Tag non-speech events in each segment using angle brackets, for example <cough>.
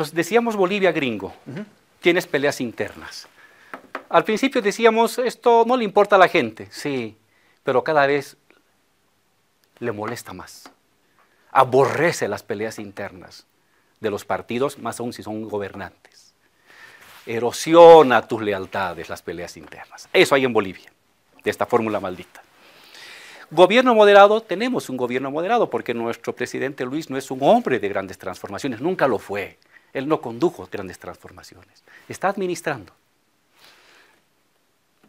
Entonces decíamos Bolivia gringo, tienes peleas internas. Al principio decíamos, esto no le importa a la gente, sí, pero cada vez le molesta más. Aborrece las peleas internas de los partidos, más aún si son gobernantes. Erosiona tus lealtades las peleas internas. Eso hay en Bolivia, de esta fórmula maldita. Gobierno moderado, tenemos un gobierno moderado porque nuestro presidente Luis no es un hombre de grandes transformaciones, nunca lo fue. Él no condujo grandes transformaciones. Está administrando.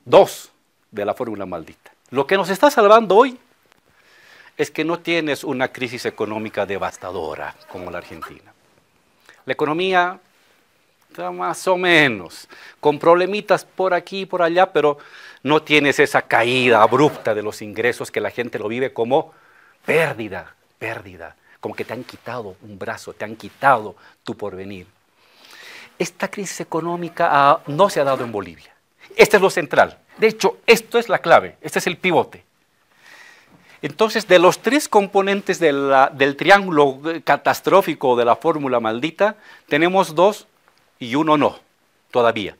Dos de la fórmula maldita. Lo que nos está salvando hoy es que no tienes una crisis económica devastadora como la Argentina. La economía está más o menos, con problemitas por aquí y por allá, pero no tienes esa caída abrupta de los ingresos que la gente lo vive como pérdida, pérdida como que te han quitado un brazo, te han quitado tu porvenir. Esta crisis económica no se ha dado en Bolivia. Este es lo central. De hecho, esto es la clave, este es el pivote. Entonces, de los tres componentes del triángulo catastrófico de la fórmula maldita, tenemos dos y uno no, todavía.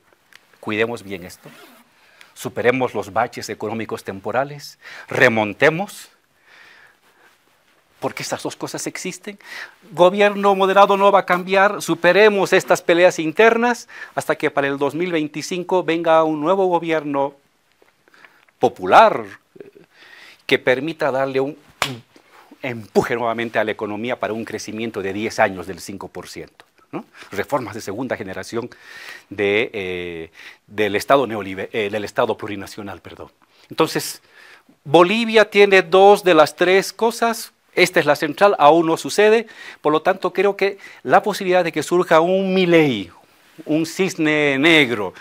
Cuidemos bien esto, superemos los baches económicos temporales, remontemos, porque estas dos cosas existen. Gobierno moderado no va a cambiar, superemos estas peleas internas hasta que para el 2025 venga un nuevo gobierno popular eh, que permita darle un empuje nuevamente a la economía para un crecimiento de 10 años del 5%. Reformas de segunda generación eh, del, estado eh, del Estado plurinacional. Perdón. Entonces, Bolivia tiene dos de las tres cosas esta es la central, aún no sucede, por lo tanto creo que la posibilidad de que surja un Milei, un cisne negro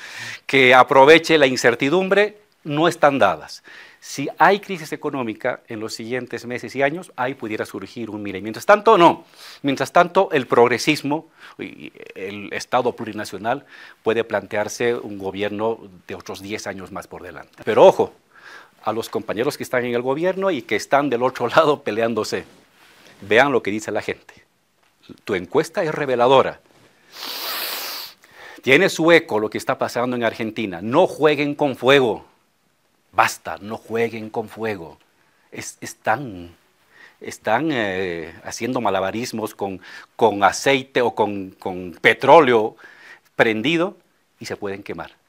que aproveche la incertidumbre, no están dadas. Si hay crisis económica en los siguientes meses y años, ahí pudiera surgir un Milei. Mientras tanto, no. Mientras tanto, el progresismo, el Estado plurinacional, puede plantearse un gobierno de otros 10 años más por delante. Pero ojo, a los compañeros que están en el gobierno y que están del otro <laughs> lado peleándose. Vean lo que dice la gente. Tu encuesta es reveladora. Tiene su eco lo que está pasando en Argentina. No jueguen con fuego. Basta, no jueguen con fuego. están están eh, haciendo malabarismos con, con aceite o con petróleo prendido y se pueden quemar.